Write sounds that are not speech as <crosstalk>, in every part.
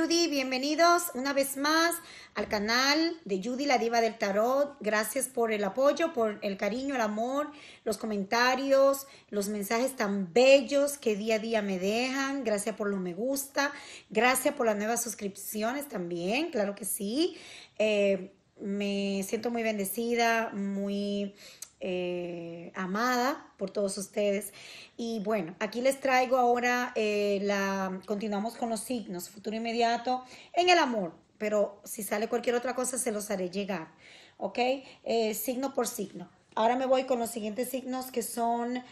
Judy, bienvenidos una vez más al canal de Judy, la diva del tarot. Gracias por el apoyo, por el cariño, el amor, los comentarios, los mensajes tan bellos que día a día me dejan. Gracias por lo me gusta, gracias por las nuevas suscripciones también, claro que sí. Eh, me siento muy bendecida, muy eh, amada por todos ustedes. Y bueno, aquí les traigo ahora, eh, la, continuamos con los signos, futuro inmediato, en el amor, pero si sale cualquier otra cosa se los haré llegar, ¿ok? Eh, signo por signo. Ahora me voy con los siguientes signos que son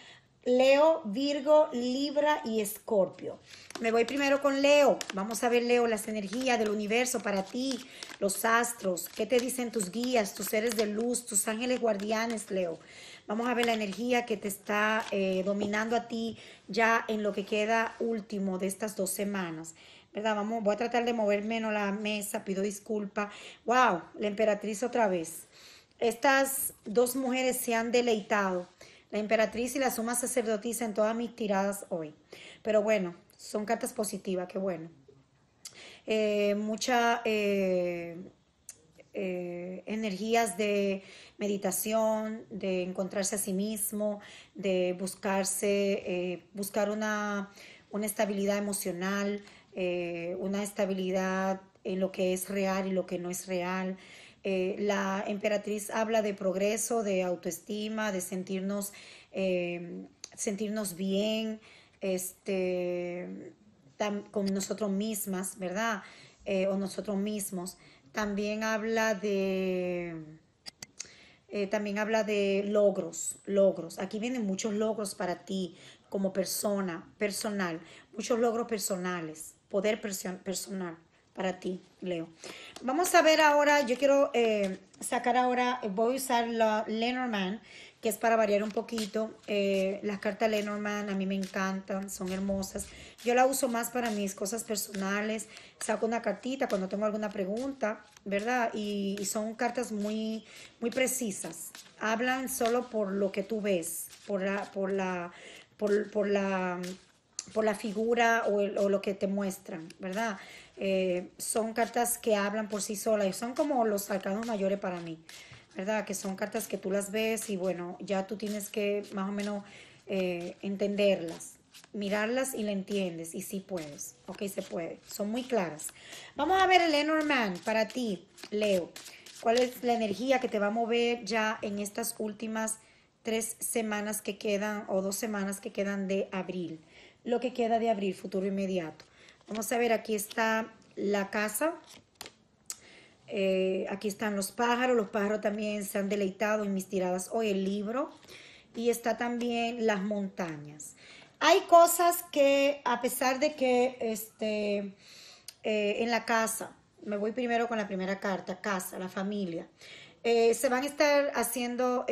Leo, Virgo, Libra y Escorpio. Me voy primero con Leo. Vamos a ver, Leo, las energías del universo para ti, los astros, qué te dicen tus guías, tus seres de luz, tus ángeles guardianes, Leo. Vamos a ver la energía que te está eh, dominando a ti ya en lo que queda último de estas dos semanas. ¿Verdad? Vamos, voy a tratar de mover menos la mesa, pido disculpa. ¡Wow! La emperatriz otra vez. Estas dos mujeres se han deleitado la emperatriz y la suma sacerdotisa en todas mis tiradas hoy. Pero bueno, son cartas positivas, qué bueno. Eh, mucha... Eh, eh, energías de meditación, de encontrarse a sí mismo, de buscarse, buscar una, estabilidad emocional, una estabilidad en lo que es real y lo que no es real, eh, la emperatriz habla de progreso, de autoestima, de sentirnos, em, sentirnos bien este, con nosotros mismas, ¿verdad? Eh, o nosotros mismos. También habla de... Eh, también habla de logros, logros. Aquí vienen muchos logros para ti como persona, personal, muchos logros personales, poder personal para ti, Leo. Vamos a ver ahora, yo quiero eh, sacar ahora, eh, voy a usar la Lenormand, que es para variar un poquito. Eh, las cartas Lenormand a mí me encantan, son hermosas. Yo la uso más para mis cosas personales. Saco una cartita cuando tengo alguna pregunta, ¿verdad? Y, son cartas muy, muy precisas. Hablan solo por lo que tú ves, por la, por la, por, la, por la figura o, o lo que te muestran, ¿verdad? Eh, son cartas que hablan por sí solas, son como los arcanos mayores para mí, ¿verdad? Que son cartas que tú las ves y bueno, ya tú tienes que más o menos eh, entenderlas, mirarlas y la entiendes, y sí puedes, ok, se puede, son muy claras. Vamos a ver el Man para ti, Leo. ¿Cuál es la energía que te va a mover ya en estas últimas tres semanas que quedan o dos semanas que quedan de abril? Lo que queda de abril, futuro inmediato. Vamos a ver, aquí está la casa. Eh, aquí están los pájaros. Los pájaros también se han deleitado en mis tiradas hoy, el libro. Y está también las montañas. Hay cosas que, a pesar de que este, eh, en la casa, me voy primero con la primera carta, casa, la familia, eh, se van a estar haciendo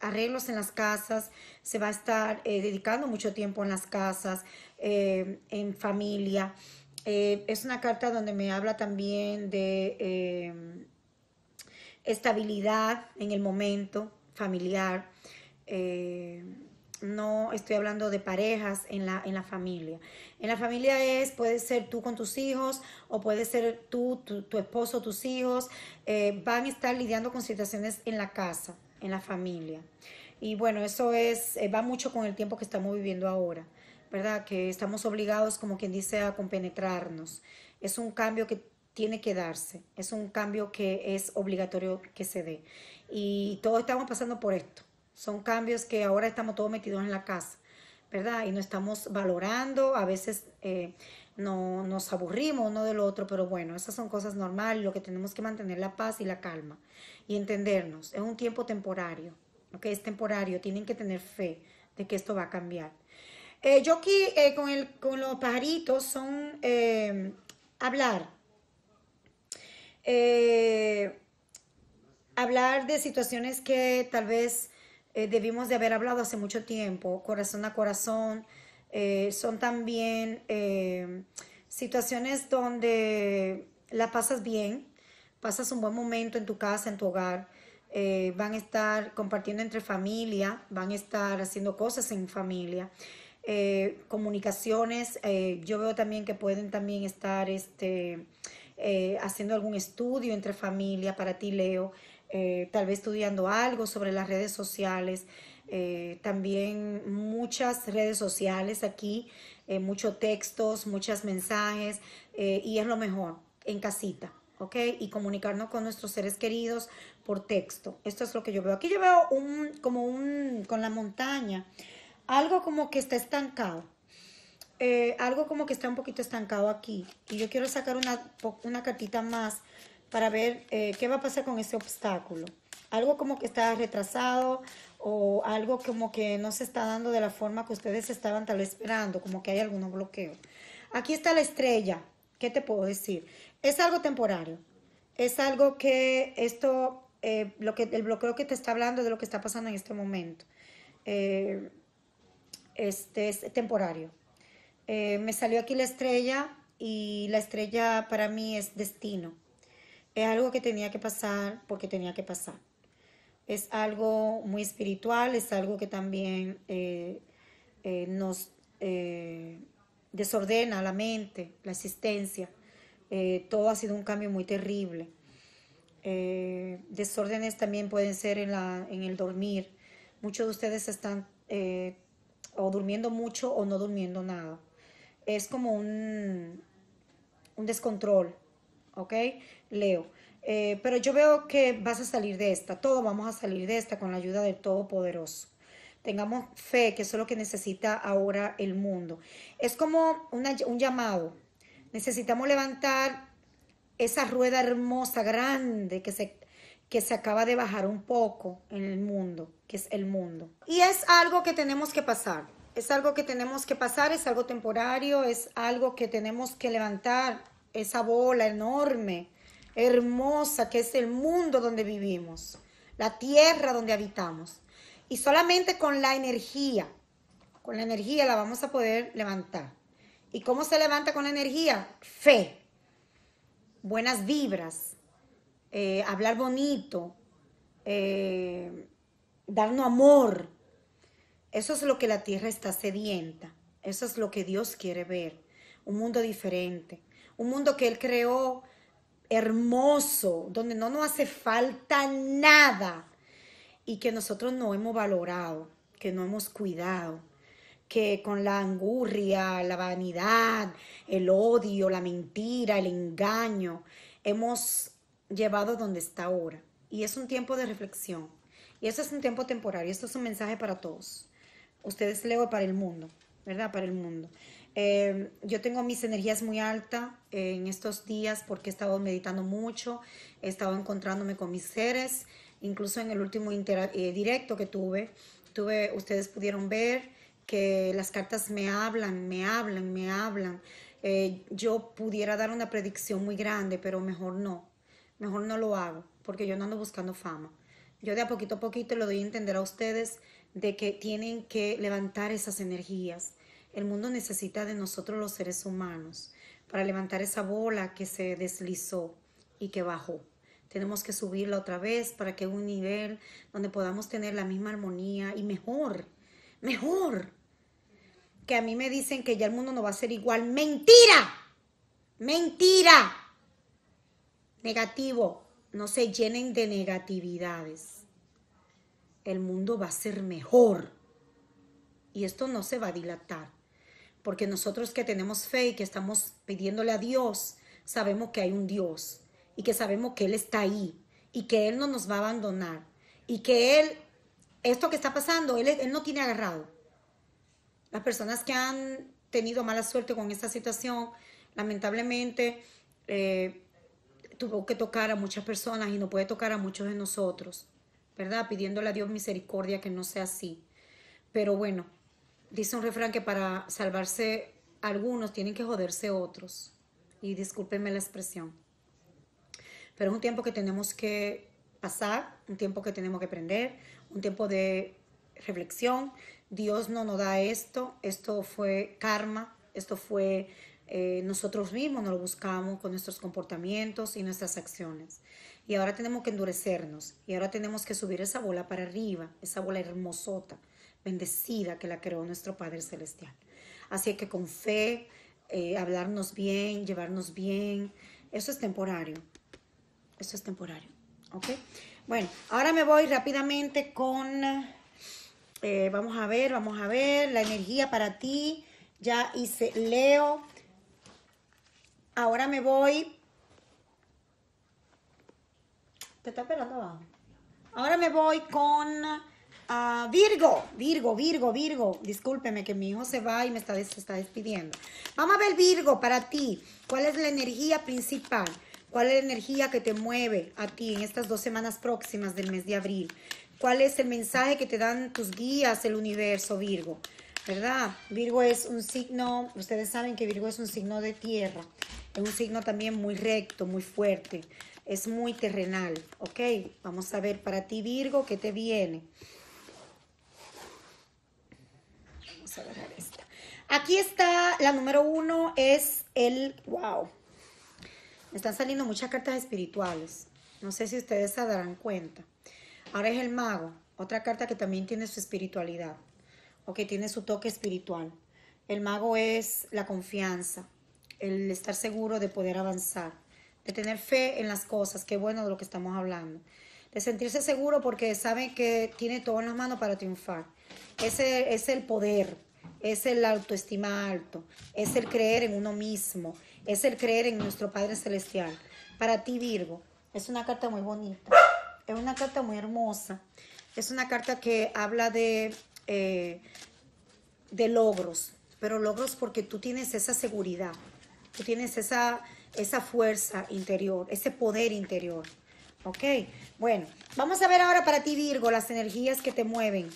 arreglos en las casas, se va a estar dedicando mucho tiempo en las casas, eh, en familia. Eh, es una carta donde me habla también de eh, estabilidad en el momento familiar. no estoy hablando de parejas en la, en la familia. En la familia es, puede ser tú con tus hijos o puede ser tú, tu, tu esposo, tus hijos. van a estar lidiando con situaciones en la casa, en la familia. Y bueno, eso es, va mucho con el tiempo que estamos viviendo ahora. ¿verdad? Que estamos obligados, como quien dice, a compenetrarnos. Es un cambio que tiene que darse, es un cambio que es obligatorio que se dé. Y todos estamos pasando por esto. Son cambios que ahora estamos todos metidos en la casa, ¿verdad? Y no estamos valorando, a veces eh, no, nos aburrimos uno del otro, pero bueno, esas son cosas normales, lo que tenemos que mantener la paz y la calma y entendernos. Es un tiempo temporario, lo que Es temporario, tienen que tener fe de que esto va a cambiar. Eh, yo aquí eh, con, el, con, los pajaritos son eh, hablar. hablar de situaciones que tal vez debimos de haber hablado hace mucho tiempo, corazón a corazón. son también situaciones donde la pasas bien, pasas un buen momento en tu casa, en tu hogar. van a estar compartiendo entre familia, van a estar haciendo cosas en familia. Eh, comunicaciones, eh, yo veo también que pueden también estar este, eh, haciendo algún estudio entre familia para ti, Leo, tal vez estudiando algo sobre las redes sociales, también muchas redes sociales aquí, muchos textos, muchos mensajes, y es lo mejor, en casita. ¿ok? Y comunicarnos con nuestros seres queridos por texto. Esto es lo que yo veo. Aquí yo veo un, como un, con la montaña, algo como que está estancado. Eh, algo como que está un poquito estancado aquí. Y yo quiero sacar una, cartita más para ver eh, qué va a pasar con ese obstáculo. Algo como que está retrasado o algo como que no se está dando de la forma que ustedes estaban tal vez esperando, como que hay algún bloqueo. Aquí está la estrella. ¿Qué te puedo decir? Es algo temporario. Es algo que esto, eh, lo que, el bloqueo que te está hablando de lo que está pasando en este momento este es temporario. Eh, me salió aquí la estrella y la estrella para mí es destino. Es algo que tenía que pasar porque tenía que pasar. Es algo muy espiritual, es algo que también eh, eh, nos desordena la mente, la existencia. todo ha sido un cambio muy terrible. desórdenes también pueden ser en, la, en el dormir. Muchos de ustedes están o durmiendo mucho o no durmiendo nada. Es como un, un descontrol, ¿ok? Leo. Eh, pero yo veo que vas a salir de esta, todos vamos a salir de esta con la ayuda del Todopoderoso. Tengamos fe, que eso es lo que necesita ahora el mundo. Es como un llamado. Necesitamos levantar esa rueda hermosa, grande, que se que se acaba de bajar un poco en el mundo, que es el mundo. Y es algo que tenemos que pasar, es algo que tenemos que pasar, es algo temporario, es algo que tenemos que levantar, esa bola enorme, hermosa, que es el mundo donde vivimos, la tierra donde habitamos. Y solamente con la energía, con la energía la vamos a poder levantar. ¿Y cómo se levanta con la energía? Fe, buenas vibras, eh, hablar bonito, eh, darnos amor. Eso es lo que la tierra está sedienta. Eso es lo que Dios quiere ver. Un mundo diferente. Un mundo que Él creó hermoso, donde no nos hace falta nada y que nosotros no hemos valorado, que no hemos cuidado, que con la angurria, la vanidad, el odio, la mentira, el engaño, hemos llevado donde está ahora. Y es un tiempo de reflexión. Y eso es un tiempo y Esto es un mensaje para todos. Ustedes leo para el mundo, ¿verdad? Para el mundo. Eh, yo tengo mis energías muy altas eh, en estos días porque he estado meditando mucho, he estado encontrándome con mis seres, incluso en el último eh, directo que tuve, tuve, ustedes pudieron ver que las cartas me hablan, me hablan, me hablan. yo pudiera dar una predicción muy grande, pero mejor no, mejor no lo hago, porque yo no ando buscando fama. Yo de a poquito a poquito lo doy a entender a ustedes de que tienen que levantar esas energías. El mundo necesita de nosotros los seres humanos para levantar esa bola que se deslizó y que bajó. Tenemos que subirla otra vez para que un nivel donde podamos tener la misma armonía y mejor, mejor. Que a mí me dicen que ya el mundo no va a ser igual. Mentira, mentira negativo, no se llenen de negatividades. El mundo va a ser mejor. Y esto no se va a dilatar. Porque nosotros que tenemos fe y que estamos pidiéndole a Dios, sabemos que hay un Dios y que sabemos que Él está ahí y que Él no nos va a abandonar y que Él, esto que está pasando, Él, no tiene agarrado. Las personas que han tenido mala suerte con esta situación, lamentablemente, eh, tuvo que tocar a muchas personas y no puede tocar a muchos de nosotros, ¿verdad? Pidiéndole a Dios misericordia que no sea así. Pero bueno, dice un refrán que para salvarse algunos tienen que joderse otros. Y discúlpenme la expresión. Pero es un tiempo que tenemos que pasar, un tiempo que tenemos que aprender, un tiempo de reflexión. Dios no nos da esto, esto fue karma, esto fue eh, nosotros mismos nos lo buscamos con nuestros comportamientos y nuestras acciones. Y ahora tenemos que endurecernos y ahora tenemos que subir esa bola para arriba, esa bola hermosota, bendecida que la creó nuestro Padre Celestial. Así que con fe, eh, hablarnos bien, llevarnos bien, eso es temporario. Eso es temporario. ¿Ok? Bueno, ahora me voy rápidamente con, eh, vamos a ver, vamos a ver, la energía para ti. Ya hice Leo. Ahora me voy. Te está esperando abajo. Ahora me voy con ah, Virgo. Virgo, Virgo, Virgo. Discúlpeme que mi hijo se va y me está, está despidiendo. Vamos a ver, Virgo, para ti. ¿Cuál es la energía principal? ¿Cuál es la energía que te mueve a ti en estas dos semanas próximas del mes de abril? ¿Cuál es el mensaje que te dan tus guías, el universo, Virgo? ¿verdad? Virgo es un signo, ustedes saben que Virgo es un signo de tierra, es un signo también muy recto, muy fuerte, es muy terrenal, ¿ok? Vamos a ver para ti Virgo, ¿qué te viene? Vamos a agarrar esta. Aquí está, la número uno es el, wow, me están saliendo muchas cartas espirituales, no sé si ustedes se darán cuenta. Ahora es el mago, otra carta que también tiene su espiritualidad ok, tiene su toque espiritual. El mago es la confianza, el estar seguro de poder avanzar, de tener fe en las cosas, Qué bueno de lo que estamos hablando, de sentirse seguro porque sabe que tiene todo en las manos para triunfar. Ese es el poder, es el autoestima alto, es el creer en uno mismo, es el creer en nuestro Padre Celestial. Para ti, Virgo, es una carta muy bonita, es una carta muy hermosa, es una carta que habla de eh, de logros, pero logros porque tú tienes esa seguridad, tú tienes esa, esa fuerza interior, ese poder interior. Ok, bueno, vamos a ver ahora para ti Virgo las energías que te mueven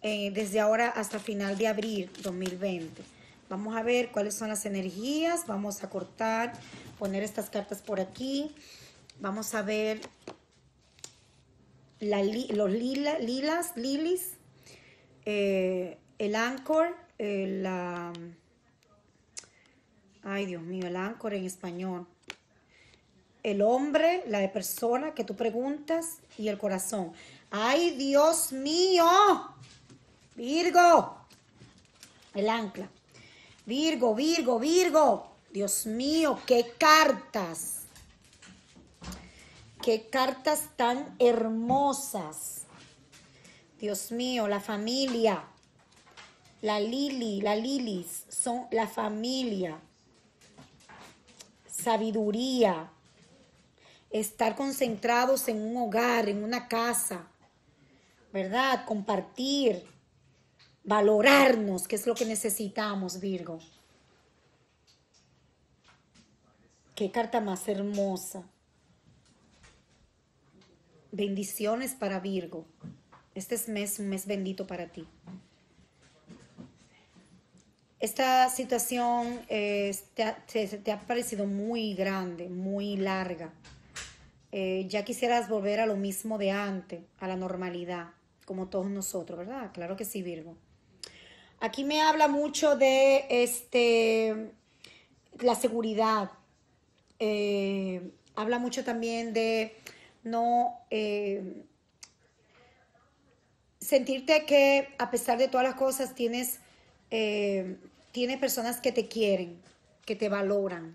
eh, desde ahora hasta final de abril 2020. Vamos a ver cuáles son las energías, vamos a cortar, poner estas cartas por aquí, vamos a ver los lilas, lilas, lilis, eh, el áncor, eh, la... Ay, Dios mío, el áncor en español. El hombre, la persona que tú preguntas y el corazón. Ay, Dios mío. Virgo. El ancla. Virgo, Virgo, Virgo. Dios mío, qué cartas. Qué cartas tan hermosas. Dios mío, la familia. La Lili, la Lilis son la familia. Sabiduría. Estar concentrados en un hogar, en una casa. ¿Verdad? Compartir. Valorarnos, que es lo que necesitamos, Virgo. Qué carta más hermosa. Bendiciones para Virgo. Este es mes, un mes bendito para ti. Esta situación eh, te, ha parecido muy grande, muy larga. Eh, ya quisieras volver a lo mismo de antes, a la normalidad, como todos nosotros, ¿verdad? Claro que sí, Virgo. Aquí me habla mucho de este, la seguridad. Eh, habla mucho también de no sentirte que a pesar de todas las cosas tienes, eh, personas que te quieren, que te valoran,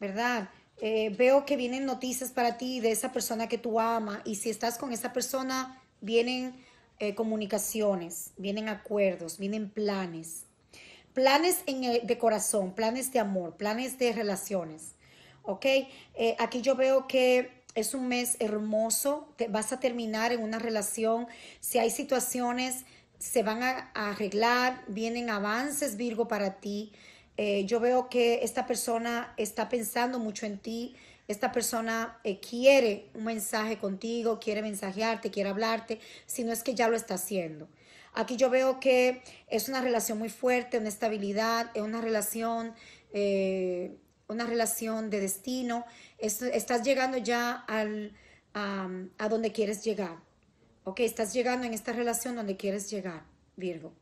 ¿verdad? Eh, veo que vienen noticias para ti de esa persona que tú amas y si estás con esa persona vienen eh, comunicaciones, vienen acuerdos, vienen planes. Planes de corazón, planes de amor, planes de relaciones. ¿Ok? aquí yo veo que es un mes hermoso, vas a terminar en una relación, si hay situaciones se van a, arreglar, vienen avances Virgo para ti. Eh, yo veo que esta persona está pensando mucho en ti, esta persona eh, quiere un mensaje contigo, quiere mensajearte, quiere hablarte, si no es que ya lo está haciendo. Aquí yo veo que es una relación muy fuerte, una estabilidad, es una relación eh, una relación de destino, estás llegando ya al, a, donde quieres llegar. ¿Ok? Estás llegando en esta relación donde quieres llegar, Virgo.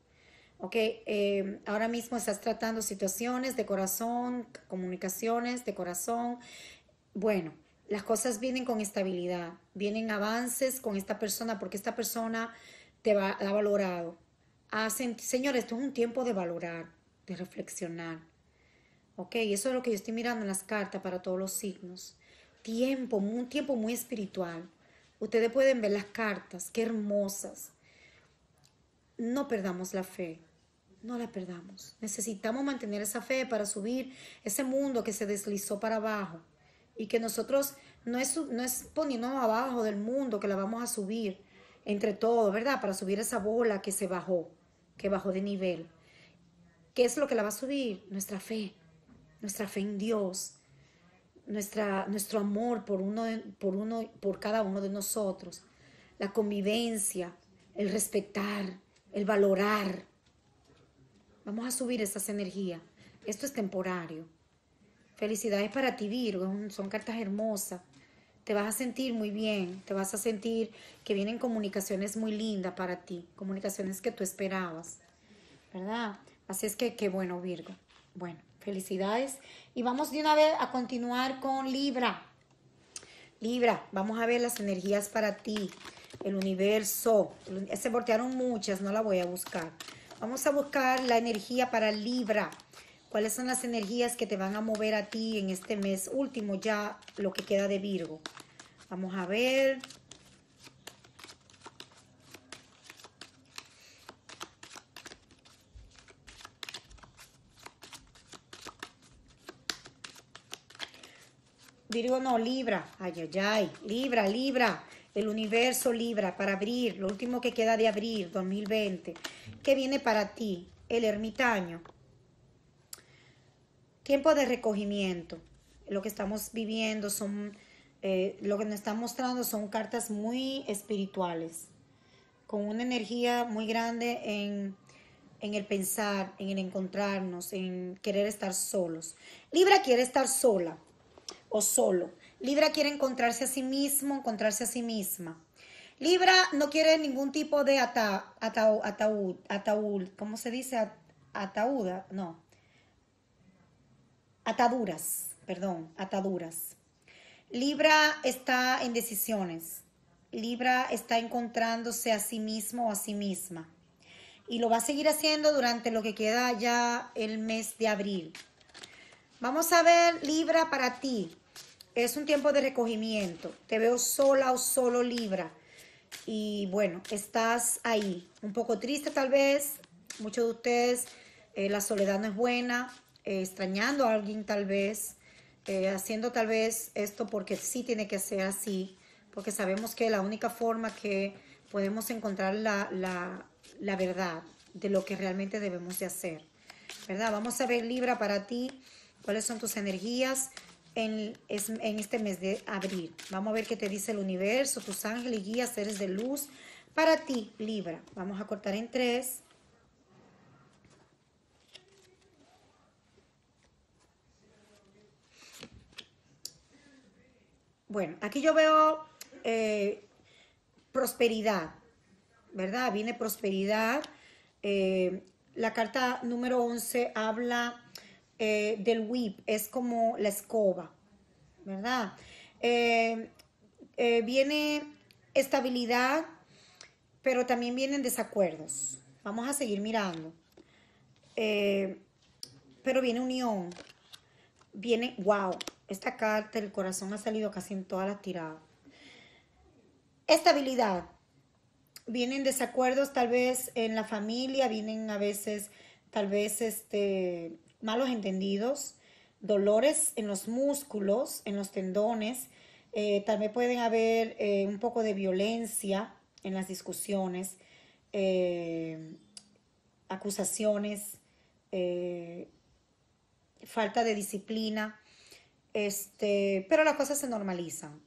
Em, ahora mismo estás tratando situaciones de corazón, comunicaciones de corazón. Bueno, las cosas vienen con estabilidad, vienen avances con esta persona porque esta persona te ha valorado. Ah, señores, esto es un tiempo de valorar, de reflexionar. Ok, eso es lo que yo estoy mirando en las cartas para todos los signos. Tiempo, un tiempo muy espiritual. Ustedes pueden ver las cartas, qué hermosas. No perdamos la fe, no la perdamos. Necesitamos mantener esa fe para subir ese mundo que se deslizó para abajo y que nosotros no es, no es poniéndonos abajo del mundo que la vamos a subir entre todos, ¿verdad? Para subir esa bola que se bajó, que bajó de nivel. ¿Qué es lo que la va a subir? Nuestra fe nuestra fe en Dios, nuestra, nuestro amor por, uno, por, uno, por cada uno de nosotros, la convivencia, el respetar, el valorar. Vamos a subir esas energías. Esto es temporario. Felicidades para ti, Virgo. Son cartas hermosas. Te vas a sentir muy bien. Te vas a sentir que vienen comunicaciones muy lindas para ti. Comunicaciones que tú esperabas. ¿Verdad? Así es que qué bueno, Virgo. Bueno. Felicidades. Y vamos de una vez a continuar con Libra. Libra, vamos a ver las energías para ti, el universo. Se voltearon muchas, no la voy a buscar. Vamos a buscar la energía para Libra. ¿Cuáles son las energías que te van a mover a ti en este mes último ya, lo que queda de Virgo? Vamos a ver. no, Libra, ay, ay, ay, Libra, Libra, el universo Libra, para abrir, lo último que queda de abrir, 2020. ¿Qué viene para ti? El ermitaño. Tiempo de recogimiento. Lo que estamos viviendo son, eh, lo que nos están mostrando son cartas muy espirituales, con una energía muy grande en, en el pensar, en el encontrarnos, en querer estar solos. Libra quiere estar sola, o solo. Libra quiere encontrarse a sí mismo, encontrarse a sí misma. Libra no quiere ningún tipo de ata, ataúd, ataúd, ¿cómo se dice? Ataúda, no. Ataduras, perdón, ataduras. Libra está en decisiones. Libra está encontrándose a sí mismo o a sí misma. Y lo va a seguir haciendo durante lo que queda ya el mes de abril. Vamos a ver Libra para ti es un tiempo de recogimiento. Te veo sola o solo Libra. Y bueno, estás ahí, un poco triste tal vez, muchos de ustedes, eh, la soledad no es buena, eh, extrañando a alguien tal vez, eh, haciendo tal vez esto porque sí tiene que ser así, porque sabemos que la única forma que podemos encontrar la, la verdad de lo que realmente debemos de hacer, ¿verdad? Vamos a ver Libra para ti, cuáles son tus energías, en, este mes de abril. Vamos a ver qué te dice el universo, tus ángeles, guías, seres de luz. Para ti, Libra, vamos a cortar en tres. Bueno, aquí yo veo eh, prosperidad, ¿verdad? Viene prosperidad. Eh, la carta número 11 habla eh, del whip es como la escoba, ¿verdad? Eh, eh, viene estabilidad, pero también vienen desacuerdos. Vamos a seguir mirando. pero viene unión. Viene, wow, esta carta, del corazón ha salido casi en todas las tiradas. Estabilidad. Vienen desacuerdos tal vez en la familia, vienen a veces, tal vez este, malos entendidos, dolores en los músculos, en los tendones. Eh, también pueden haber eh, un poco de violencia en las discusiones, eh, acusaciones, falta de disciplina. Este, pero las cosas se normalizan.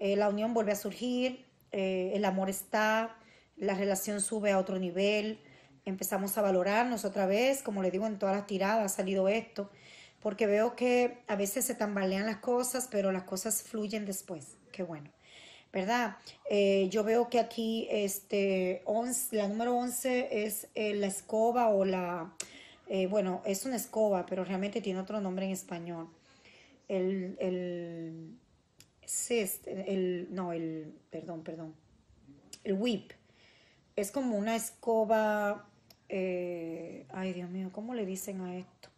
la unión vuelve a surgir, el amor está, la relación sube a otro nivel, empezamos a valorarnos otra vez, como le digo en todas las tiradas, ha salido esto, porque veo que a veces se tambalean las cosas, pero las cosas fluyen después, qué bueno, ¿verdad? Eh, yo veo que aquí este, once, la número 11 es eh, la escoba o la, eh, bueno, es una escoba, pero realmente tiene otro nombre en español. El, el, este, no, el, perdón, perdón, el whip es como una escoba eh, ay Dios mío, ¿cómo le dicen a esto?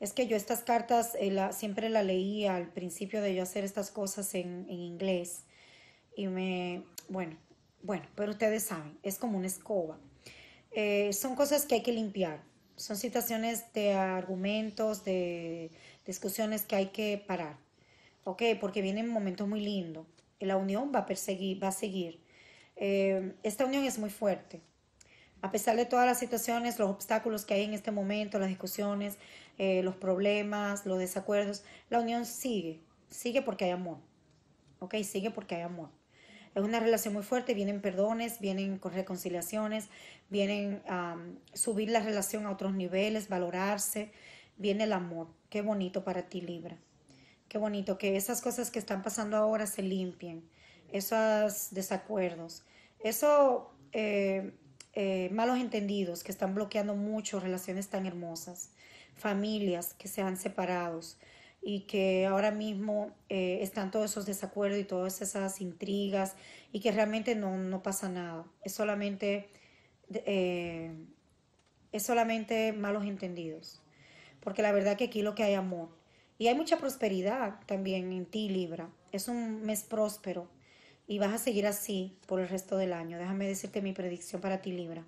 Es que yo estas cartas eh, la, siempre las leía al principio de yo hacer estas cosas en, inglés y me, bueno, bueno, pero ustedes saben, es como una escoba. Eh, son cosas que hay que limpiar, son situaciones de argumentos, de discusiones que hay que parar, ¿ok? Porque viene un momento muy lindo, la unión va a perseguir, va a seguir. Eh, esta unión es muy fuerte, a pesar de todas las situaciones, los obstáculos que hay en este momento, las discusiones, eh, los problemas, los desacuerdos, la unión sigue, sigue porque hay amor, ¿ok? Sigue porque hay amor. Es una relación muy fuerte, vienen perdones, vienen reconciliaciones, vienen a subir la relación a otros niveles, valorarse, viene el amor. Qué bonito para ti, Libra. Qué bonito que esas cosas que están pasando ahora se limpien, esos desacuerdos. Eso eh, eh, malos entendidos que están bloqueando mucho relaciones tan hermosas, familias que se han separado y que ahora mismo eh, están todos esos desacuerdos y todas esas intrigas y que realmente no, pasa nada. Es solamente, eh, es solamente malos entendidos. Porque la verdad que aquí lo que hay amor. Y hay mucha prosperidad también en ti, Libra. Es un mes próspero y vas a seguir así por el resto del año. Déjame decirte mi predicción para ti, Libra.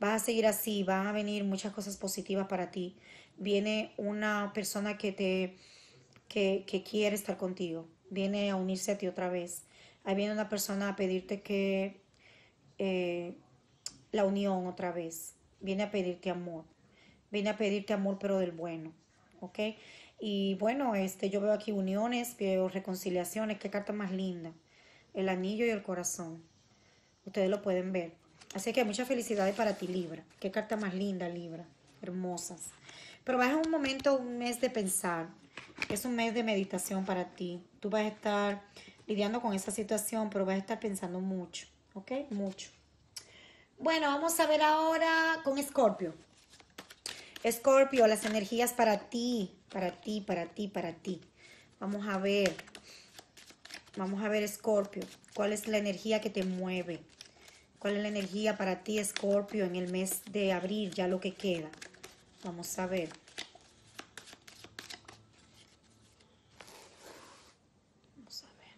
Vas a seguir así, van a venir muchas cosas positivas para ti. Viene una persona que te que, quiere estar contigo, viene a unirse a ti otra vez. Ahí viene una persona a pedirte que eh, la unión otra vez. Viene a pedirte amor. Viene a pedirte amor, pero del bueno. ¿Ok? Y bueno, este, yo veo aquí uniones, veo reconciliaciones. Qué carta más linda el anillo y el corazón. Ustedes lo pueden ver. Así que muchas felicidades para ti, Libra. Qué carta más linda, Libra. Hermosas. Pero vas a un momento, un mes de pensar. Es un mes de meditación para ti. Tú vas a estar lidiando con esa situación, pero vas a estar pensando mucho. ¿Ok? Mucho. Bueno, vamos a ver ahora con Escorpio. Escorpio, las energías para ti, para ti, para ti, para ti. Vamos a ver. Vamos a ver, Scorpio, cuál es la energía que te mueve. ¿Cuál es la energía para ti, Scorpio, en el mes de abril, ya lo que queda? Vamos a ver. Vamos a ver.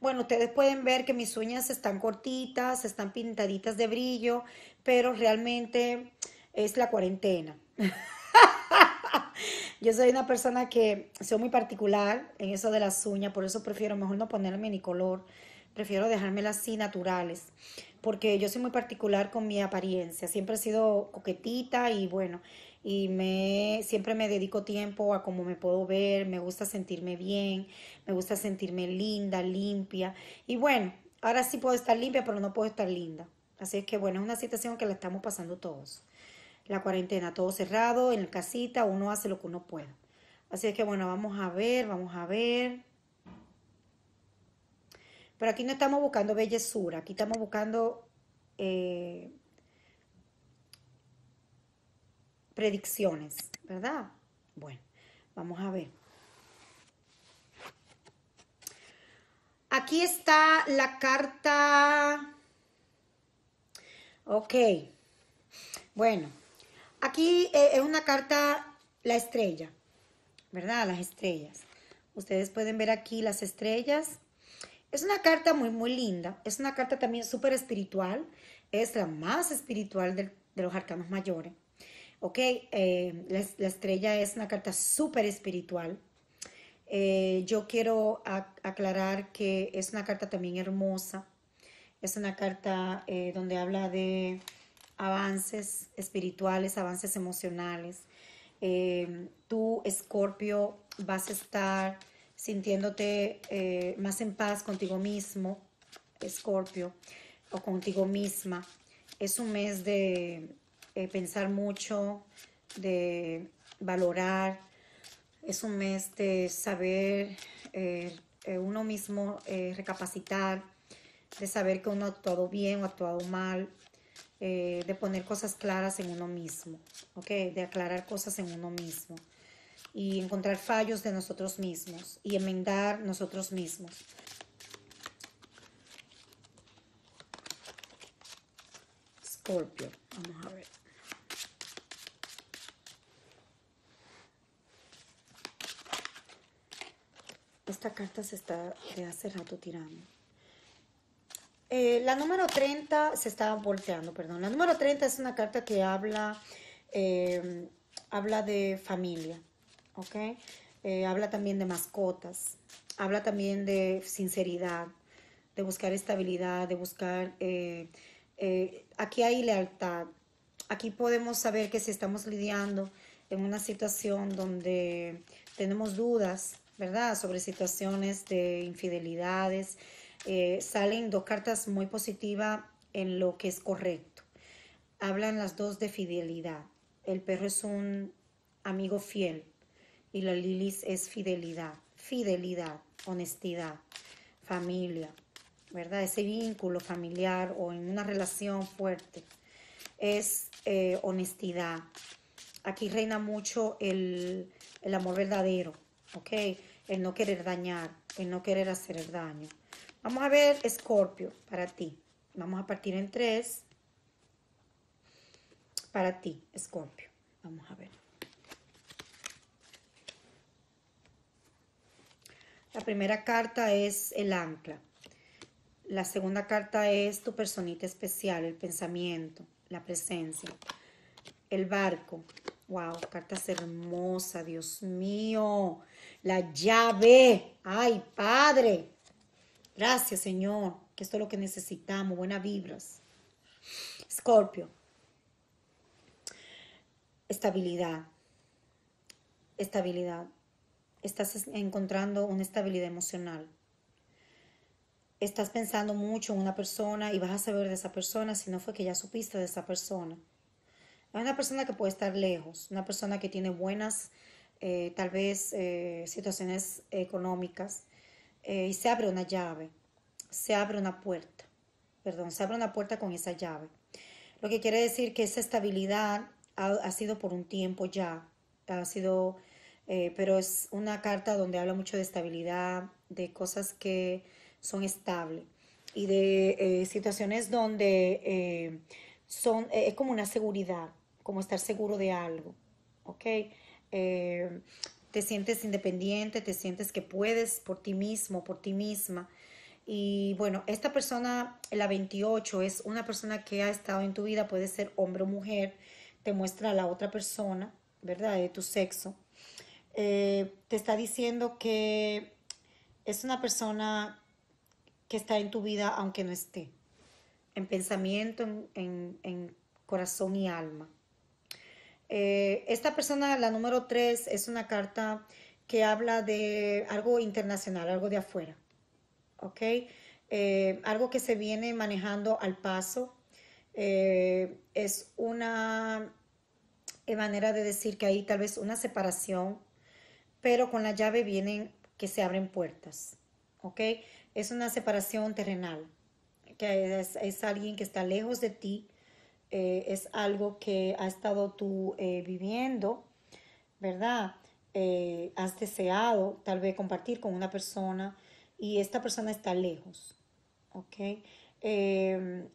Bueno, ustedes pueden ver que mis uñas están cortitas, están pintaditas de brillo, pero realmente es la cuarentena. <laughs> Yo soy una persona que soy muy particular en eso de las uñas, por eso prefiero mejor no ponerme ni color, prefiero dejármelas así naturales, porque yo soy muy particular con mi apariencia, siempre he sido coquetita y bueno, y me siempre me dedico tiempo a cómo me puedo ver, me gusta sentirme bien, me gusta sentirme linda, limpia y bueno, ahora sí puedo estar limpia, pero no puedo estar linda. Así es que bueno, es una situación que la estamos pasando todos la cuarentena, todo cerrado, en la casita, uno hace lo que uno pueda. Así es que bueno, vamos a ver, vamos a ver. Pero aquí no estamos buscando bellezura, aquí estamos buscando eh, predicciones, ¿verdad? Bueno, vamos a ver. Aquí está la carta. Ok. Bueno, Aquí eh, es una carta, la estrella, ¿verdad? Las estrellas. Ustedes pueden ver aquí las estrellas. Es una carta muy, muy linda. Es una carta también súper espiritual. Es la más espiritual de, los arcanos mayores. ¿Ok? Eh, la, estrella es una carta súper espiritual. Eh, yo quiero aclarar que es una carta también hermosa. Es una carta donde habla de avances espirituales, avances emocionales. Em, tú, Escorpio, vas a estar sintiéndote eh, más en paz contigo mismo, Escorpio, o contigo misma. Es un mes de eh, pensar mucho, de valorar. Es un mes de saber eh, uno mismo recapacitar, de saber que uno ha actuado bien o ha actuado mal, eh, de poner cosas claras en uno mismo, ¿ok? De aclarar cosas en uno mismo y encontrar fallos de nosotros mismos y enmendar nosotros mismos. Scorpio, Esta carta se está de hace rato tirando. Eh, la número 30 se estaba volteando, perdón. La número 30 es una carta que habla, eh, habla de familia, ¿ok? Eh, habla también de mascotas, habla también de sinceridad, de buscar estabilidad, de buscar... aquí hay lealtad. Aquí podemos saber que si estamos lidiando en una situación donde tenemos dudas, ¿verdad? Sobre situaciones de infidelidades, eh, salen dos cartas muy positivas en lo que es correcto. Hablan las dos de fidelidad. El perro es un amigo fiel y la lilis es fidelidad, fidelidad, honestidad, familia, ¿verdad? Ese vínculo familiar o en una relación fuerte es eh, honestidad. Aquí reina mucho el, el amor verdadero, ¿ok? El no querer dañar, el no querer hacer el daño. Vamos a ver Scorpio, para ti. Vamos a partir en tres. Para ti, Scorpio. Vamos a ver. La primera carta es el ancla. La segunda carta es tu personita especial, el pensamiento, la presencia. El barco. Wow, cartas hermosas, Dios mío. La llave. Ay, padre. Gracias, Señor, que esto es lo que necesitamos, buenas vibras. Escorpio, estabilidad, estabilidad. Estás encontrando una estabilidad emocional. Estás pensando mucho en una persona y vas a saber de esa persona si no fue que ya supiste de esa persona. una persona que puede estar lejos, una persona que tiene buenas, eh, tal vez, eh, situaciones económicas eh, y se abre una llave, se abre una puerta, perdón, se abre una puerta con esa llave. Lo que quiere decir que esa estabilidad ha, sido por un tiempo ya, ha sido, eh, pero es una carta donde habla mucho de estabilidad, de cosas que son estables y de eh, situaciones donde son, es como una seguridad, como estar seguro de algo, ¿ok? te sientes independiente, te sientes que puedes por ti mismo, por ti misma. Y bueno, esta persona, la 28, es una persona que ha estado en tu vida, puede ser hombre o mujer, te muestra a la otra persona, ¿verdad? De tu sexo. Eh, te está diciendo que es una persona que está en tu vida aunque no esté, en pensamiento, en corazón y alma. Eh, esta persona, la número 3, es una carta que habla de algo internacional, algo de afuera, ¿ok? Eh, algo que se viene manejando al paso. Eh, es una manera de decir que hay tal vez una separación, pero con la llave vienen que se abren puertas, ¿ok? Es una separación terrenal, que es alguien que está lejos de ti, eh, es algo que has estado tú eh, viviendo, ¿verdad? Eh, has deseado tal vez compartir con una persona y esta persona está lejos, ¿ok? Em,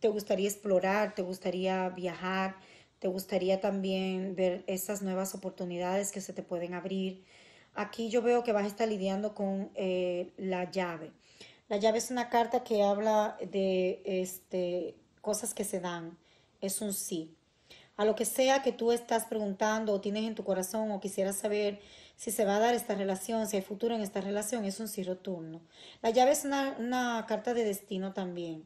te gustaría explorar, te gustaría viajar, te gustaría también ver esas nuevas oportunidades que se te pueden abrir. Aquí yo veo que vas a estar lidiando con la llave. La llave es una carta que habla de este, cosas que se dan, es un sí. A lo que sea que tú estás preguntando o tienes en tu corazón o quisieras saber si se va a dar esta relación, si hay futuro en esta relación, es un sí rotundo. La llave es una, carta de destino también.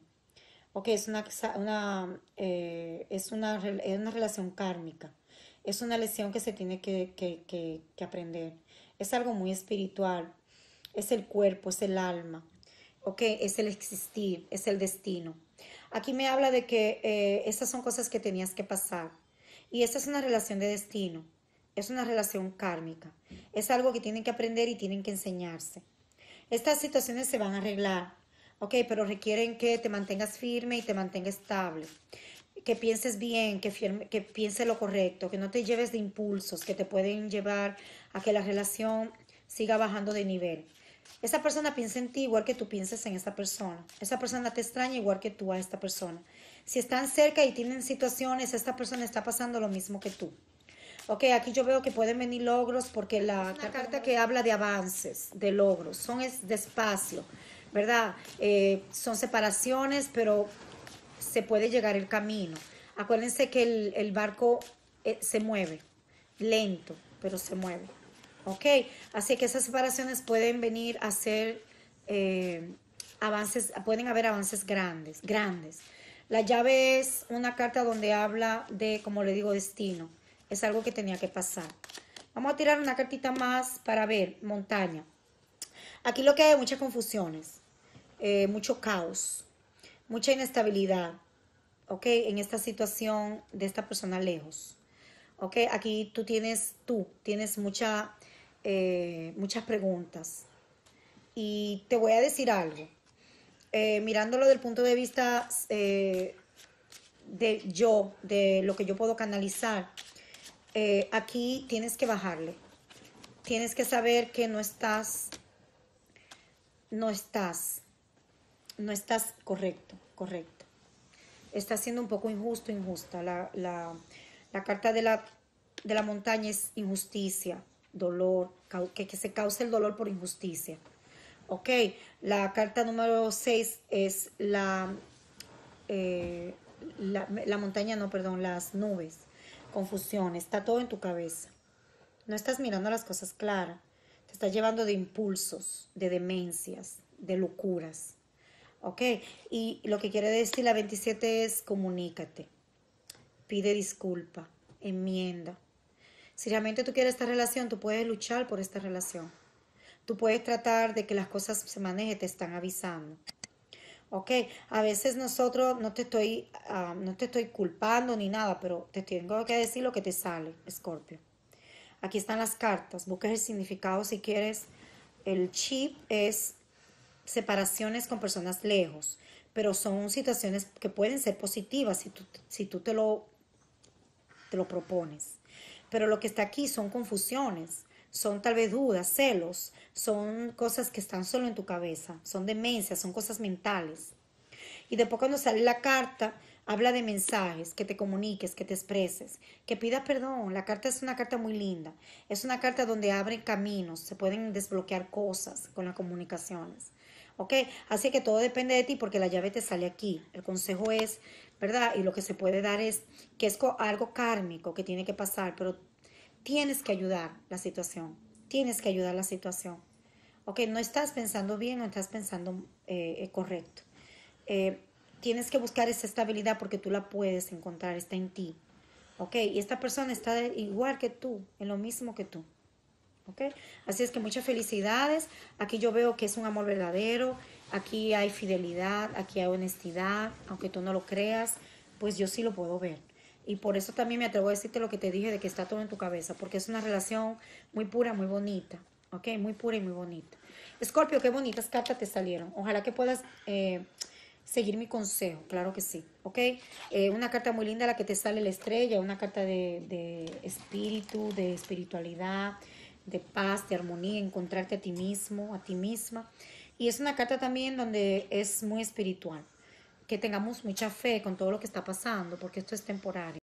Ok, es una, eh, es una, relación kármica. Es una lección que se tiene que, que aprender. Es algo muy espiritual. Es el cuerpo, es el alma. Ok, es el existir, es el destino. Aquí me habla de que eh, estas son cosas que tenías que pasar. Y esta es una relación de destino, es una relación kármica. Es algo que tienen que aprender y tienen que enseñarse. Estas situaciones se van a arreglar, ¿ok? Pero requieren que te mantengas firme y te mantengas estable. Que pienses bien, que, que pienses lo correcto, que no te lleves de impulsos que te pueden llevar a que la relación siga bajando de nivel. Esa persona piensa en ti igual que tú piensas en esta persona. Esa persona te extraña igual que tú a esta persona. Si están cerca y tienen situaciones, esta persona está pasando lo mismo que tú. Ok, aquí yo veo que pueden venir logros porque la carta que habla de avances, de logros, son es despacio, ¿verdad? Eh, son separaciones, pero se puede llegar el camino. Acuérdense que el, barco eh, se mueve, lento, pero se mueve. ¿ok? Así que esas separaciones pueden venir a ser eh, avances, pueden haber avances grandes, grandes. La llave es una carta donde habla de, como le digo, destino. Es algo que tenía que pasar. Vamos a tirar una cartita más para ver, montaña. Aquí lo que hay muchas confusiones, eh, mucho caos, mucha inestabilidad, ¿ok? En esta situación de esta persona lejos, ¿ok? Aquí tú tienes, tú tienes mucha eh, muchas preguntas. Y te voy a decir algo. Eh, mirándolo del punto de vista eh, de yo, de lo que yo puedo canalizar, aquí tienes que bajarle. Tienes que saber que no estás, no estás, no estás correcto, correcto. Está siendo un poco injusto, injusta. La, la, la carta de la, de la montaña es injusticia dolor, que, se cause el dolor por injusticia. Ok, la carta número 6 es eh, la, la, montaña, no, perdón, las nubes, confusión, está todo en tu cabeza. No estás mirando las cosas claras, te estás llevando de impulsos, de demencias, de locuras. ¿ok? Y lo que quiere decir la 27 es comunícate, pide disculpa, enmienda, si realmente tú quieres esta relación, tú puedes luchar por esta relación. Tú puedes tratar de que las cosas se manejen, te están avisando. Ok, a veces nosotros no te estoy, ah, no te estoy culpando ni nada, pero te tengo que decir lo que te sale, Scorpio. Aquí están las cartas, busques el significado si quieres. El chip es separaciones con personas lejos, pero son situaciones que pueden ser positivas si tú, si tú te, lo, te lo propones. Pero lo que está aquí son confusiones, son tal vez dudas, celos, son cosas que están solo en tu cabeza, son demencias, son cosas mentales. Y de poco cuando sale la carta, habla de mensajes, que te comuniques, que te expreses, que pidas perdón. La carta es una carta muy linda. Es una carta donde abren caminos, se pueden desbloquear cosas con las comunicaciones. ¿Ok? Así que todo depende de ti porque la llave te sale aquí. El consejo es ¿verdad? Y lo que se puede dar es que es algo kármico que tiene que pasar, pero tienes que ayudar la situación, tienes que ayudar la situación. Ok, no estás pensando bien, no estás pensando eh, eh, correcto. Eh, tienes que buscar esa estabilidad porque tú la puedes encontrar, está en ti. ¿ok? Y esta persona está igual que tú, en lo mismo que tú, ¿ok? Así es que muchas felicidades. Aquí yo veo que es un amor verdadero, aquí hay fidelidad, aquí hay honestidad, aunque tú no lo creas, pues yo sí lo puedo ver. Y por eso también me atrevo a decirte lo que te dije de que está todo en tu cabeza, porque es una relación muy pura, muy bonita, ¿ok? Muy pura y muy bonita. Escorpio, qué bonitas cartas te salieron. Ojalá que puedas eh, seguir mi consejo, claro que sí, ¿ok? Eh, una carta muy linda, la que te sale la estrella, una carta de, de espíritu, de espiritualidad, de paz, de armonía, encontrarte a ti mismo, a ti misma. Y es una carta también donde es muy espiritual, que tengamos mucha fe con todo lo que está pasando, porque esto es temporario.